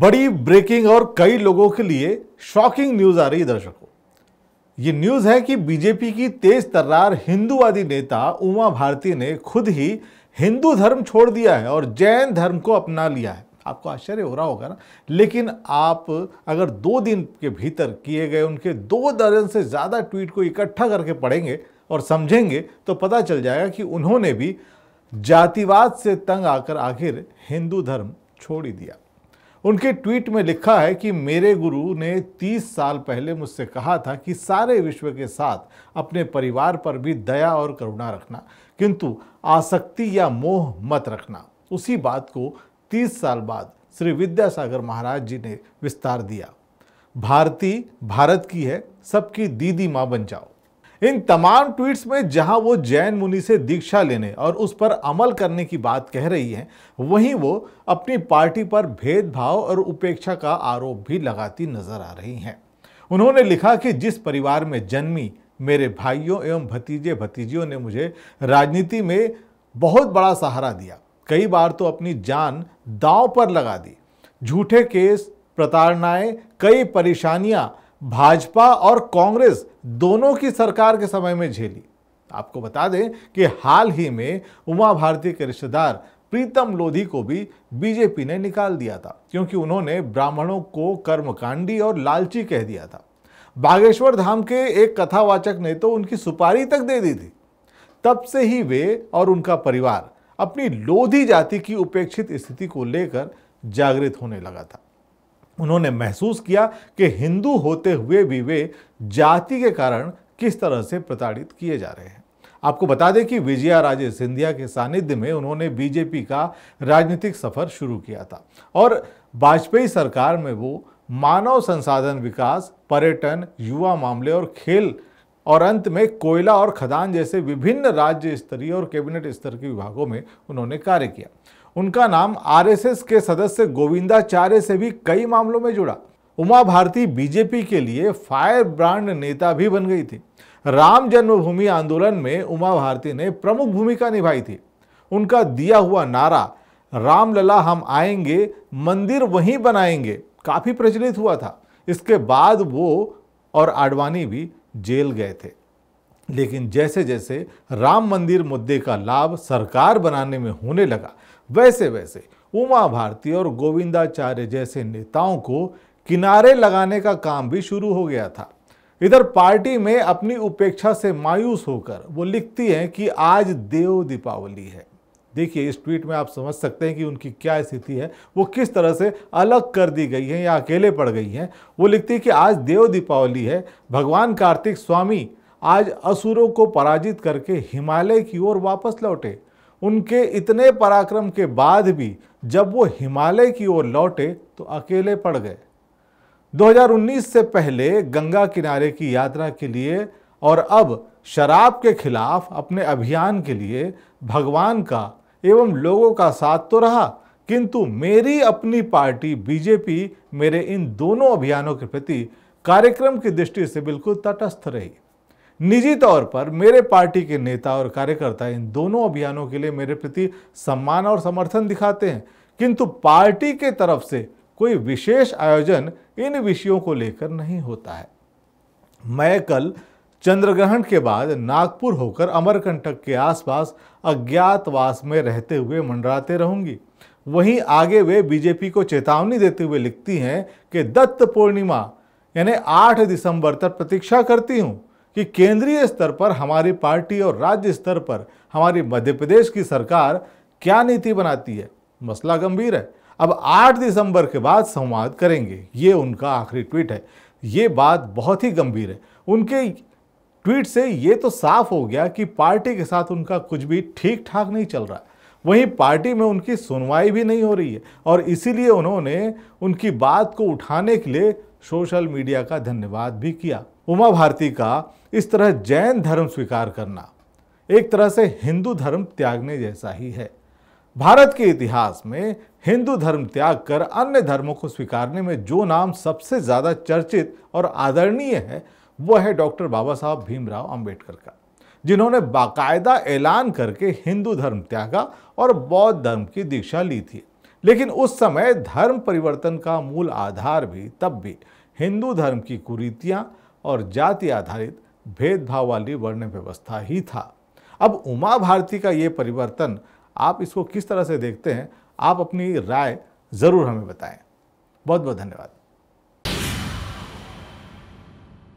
बड़ी ब्रेकिंग और कई लोगों के लिए शॉकिंग न्यूज आ रही है दर्शकों ये न्यूज है कि बीजेपी की तेज तर्रार हिंदूवादी नेता उमा भारती ने खुद ही हिंदू धर्म छोड़ दिया है और जैन धर्म को अपना लिया है आपको आश्चर्य हो रहा होगा ना लेकिन आप अगर दो दिन के भीतर किए गए उनके दो दर्जन से ज़्यादा ट्वीट को इकट्ठा करके पढ़ेंगे और समझेंगे तो पता चल जाएगा कि उन्होंने भी जातिवाद से तंग आकर आखिर हिंदू धर्म छोड़ ही दिया उनके ट्वीट में लिखा है कि मेरे गुरु ने 30 साल पहले मुझसे कहा था कि सारे विश्व के साथ अपने परिवार पर भी दया और करुणा रखना किंतु आसक्ति या मोह मत रखना उसी बात को 30 साल बाद श्री विद्यासागर महाराज जी ने विस्तार दिया भारती भारत की है सबकी दीदी माँ बन जाओ इन तमाम ट्वीट्स में जहां वो जैन मुनि से दीक्षा लेने और उस पर अमल करने की बात कह रही हैं वहीं वो अपनी पार्टी पर भेदभाव और उपेक्षा का आरोप भी लगाती नजर आ रही हैं उन्होंने लिखा कि जिस परिवार में जन्मी मेरे भाइयों एवं भतीजे भतीजियों ने मुझे राजनीति में बहुत बड़ा सहारा दिया कई बार तो अपनी जान दांव पर लगा दी झूठे केस प्रताड़नाएं कई परेशानियां भाजपा और कांग्रेस दोनों की सरकार के समय में झेली आपको बता दें कि हाल ही में उमा भारती के रिश्तेदार प्रीतम लोधी को भी बीजेपी ने निकाल दिया था क्योंकि उन्होंने ब्राह्मणों को कर्मकांडी और लालची कह दिया था बागेश्वर धाम के एक कथावाचक ने तो उनकी सुपारी तक दे दी थी तब से ही वे और उनका परिवार अपनी लोधी जाति की उपेक्षित स्थिति को लेकर जागृत होने लगा था उन्होंने महसूस किया कि हिंदू होते हुए भी वे जाति के कारण किस तरह से प्रताड़ित किए जा रहे हैं आपको बता दें कि विजया राजे सिंधिया के सानिध्य में उन्होंने बीजेपी का राजनीतिक सफर शुरू किया था और वाजपेयी सरकार में वो मानव संसाधन विकास पर्यटन युवा मामले और खेल और अंत में कोयला और खदान जैसे विभिन्न राज्य स्तरीय और कैबिनेट स्तर के विभागों में उन्होंने कार्य किया उनका नाम आरएसएस के सदस्य गोविंदाचार्य से भी कई मामलों में जुड़ा उमा भारती बीजेपी के लिए फायर ब्रांड नेता भी बन गई थी राम जन्मभूमि आंदोलन में उमा भारती ने प्रमुख भूमिका निभाई थी उनका दिया हुआ नारा रामलला हम आएंगे मंदिर वहीं बनाएंगे काफ़ी प्रचलित हुआ था इसके बाद वो और आडवाणी भी जेल गए थे लेकिन जैसे जैसे राम मंदिर मुद्दे का लाभ सरकार बनाने में होने लगा वैसे वैसे उमा भारती और गोविंदाचार्य जैसे नेताओं को किनारे लगाने का काम भी शुरू हो गया था इधर पार्टी में अपनी उपेक्षा से मायूस होकर वो लिखती हैं कि आज देव दीपावली है देखिए इस ट्वीट में आप समझ सकते हैं कि उनकी क्या स्थिति है वो किस तरह से अलग कर दी गई हैं या अकेले पड़ गई हैं वो लिखती है कि आज देव दीपावली है भगवान कार्तिक स्वामी आज असुरों को पराजित करके हिमालय की ओर वापस लौटे उनके इतने पराक्रम के बाद भी जब वो हिमालय की ओर लौटे तो अकेले पड़ गए 2019 से पहले गंगा किनारे की यात्रा के लिए और अब शराब के खिलाफ अपने अभियान के लिए भगवान का एवं लोगों का साथ तो रहा किंतु मेरी अपनी पार्टी बीजेपी मेरे इन दोनों अभियानों के प्रति कार्यक्रम की दृष्टि से बिल्कुल तटस्थ रही निजी तौर पर मेरे पार्टी के नेता और कार्यकर्ता इन दोनों अभियानों के लिए मेरे प्रति सम्मान और समर्थन दिखाते हैं किंतु पार्टी के तरफ से कोई विशेष आयोजन इन विषयों को लेकर नहीं होता है मैं कल चंद्रग्रहण के बाद नागपुर होकर अमरकंटक के आसपास अज्ञातवास में रहते हुए मंडराते रहूंगी वहीं आगे वे बीजेपी को चेतावनी देते हुए लिखती हैं कि दत्त पूर्णिमा यानी 8 दिसंबर तक प्रतीक्षा करती हूं कि केंद्रीय स्तर पर हमारी पार्टी और राज्य स्तर पर हमारी मध्य प्रदेश की सरकार क्या नीति बनाती है मसला गंभीर है अब 8 दिसंबर के बाद संवाद करेंगे ये उनका आखिरी ट्वीट है ये बात बहुत ही गंभीर है उनके ट्वीट से ये तो साफ हो गया कि पार्टी के साथ उनका कुछ भी ठीक ठाक नहीं चल रहा वहीं पार्टी में उनकी सुनवाई भी नहीं हो रही है और इसीलिए उन्होंने उनकी बात को उठाने के लिए सोशल मीडिया का धन्यवाद भी किया उमा भारती का इस तरह जैन धर्म स्वीकार करना एक तरह से हिंदू धर्म त्यागने जैसा ही है भारत के इतिहास में हिंदू धर्म त्याग कर अन्य धर्मों को स्वीकारने में जो नाम सबसे ज़्यादा चर्चित और आदरणीय है वो है डॉक्टर बाबा साहब भीमराव अंबेडकर का जिन्होंने बाकायदा ऐलान करके हिंदू धर्म त्यागा और बौद्ध धर्म की दीक्षा ली थी लेकिन उस समय धर्म परिवर्तन का मूल आधार भी तब भी हिंदू धर्म की कुरीतियाँ और जाति आधारित भेदभाव वाली वर्ण व्यवस्था ही था अब उमा भारती का ये परिवर्तन आप इसको किस तरह से देखते हैं आप अपनी राय ज़रूर हमें बताएं बहुत बहुत धन्यवाद